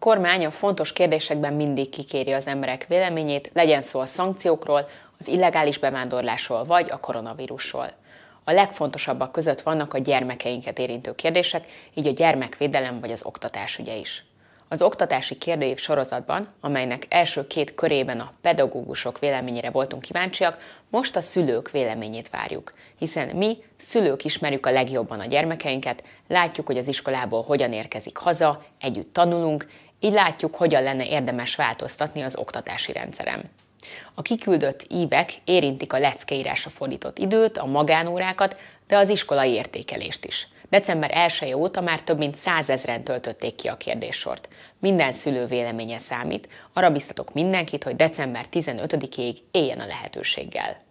kormány a fontos kérdésekben mindig kikéri az emberek véleményét, legyen szó a szankciókról, az illegális bevándorlásról vagy a koronavírusról. A legfontosabbak között vannak a gyermekeinket érintő kérdések, így a gyermekvédelem vagy az oktatás ügye is. Az oktatási kérdőív sorozatban, amelynek első két körében a pedagógusok véleményére voltunk kíváncsiak, most a szülők véleményét várjuk, hiszen mi, szülők ismerjük a legjobban a gyermekeinket, látjuk, hogy az iskolából hogyan érkezik haza, együtt tanulunk, így látjuk, hogyan lenne érdemes változtatni az oktatási rendszerem. A kiküldött ívek érintik a leckeírásra fordított időt, a magánórákat, de az iskolai értékelést is. December 1 óta már több mint százezren töltötték ki a kérdéssort. Minden szülő véleménye számít, arra biztatok mindenkit, hogy december 15-ig éljen a lehetőséggel.